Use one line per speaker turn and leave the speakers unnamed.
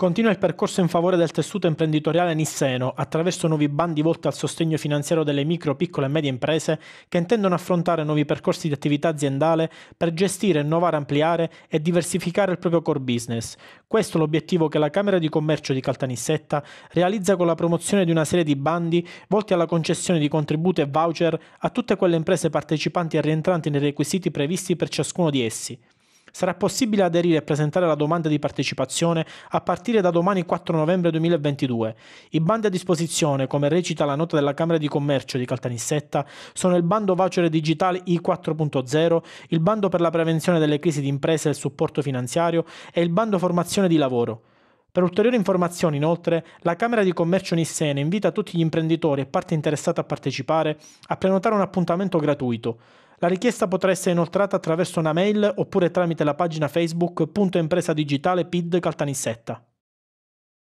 Continua il percorso in favore del tessuto imprenditoriale nisseno attraverso nuovi bandi volti al sostegno finanziario delle micro, piccole e medie imprese che intendono affrontare nuovi percorsi di attività aziendale per gestire, innovare, ampliare e diversificare il proprio core business. Questo è l'obiettivo che la Camera di Commercio di Caltanissetta realizza con la promozione di una serie di bandi volti alla concessione di contributi e voucher a tutte quelle imprese partecipanti e rientranti nei requisiti previsti per ciascuno di essi sarà possibile aderire e presentare la domanda di partecipazione a partire da domani 4 novembre 2022. I bandi a disposizione, come recita la nota della Camera di Commercio di Caltanissetta, sono il bando voucher digitale I4.0, il bando per la prevenzione delle crisi di imprese e il supporto finanziario e il bando formazione di lavoro. Per ulteriori informazioni, inoltre, la Camera di Commercio Nissene invita tutti gli imprenditori e parti interessate a partecipare a prenotare un appuntamento gratuito. La richiesta potrà essere inoltrata attraverso una mail oppure tramite la pagina Facebook Punto Impresa Digitale PID Caltanissetta.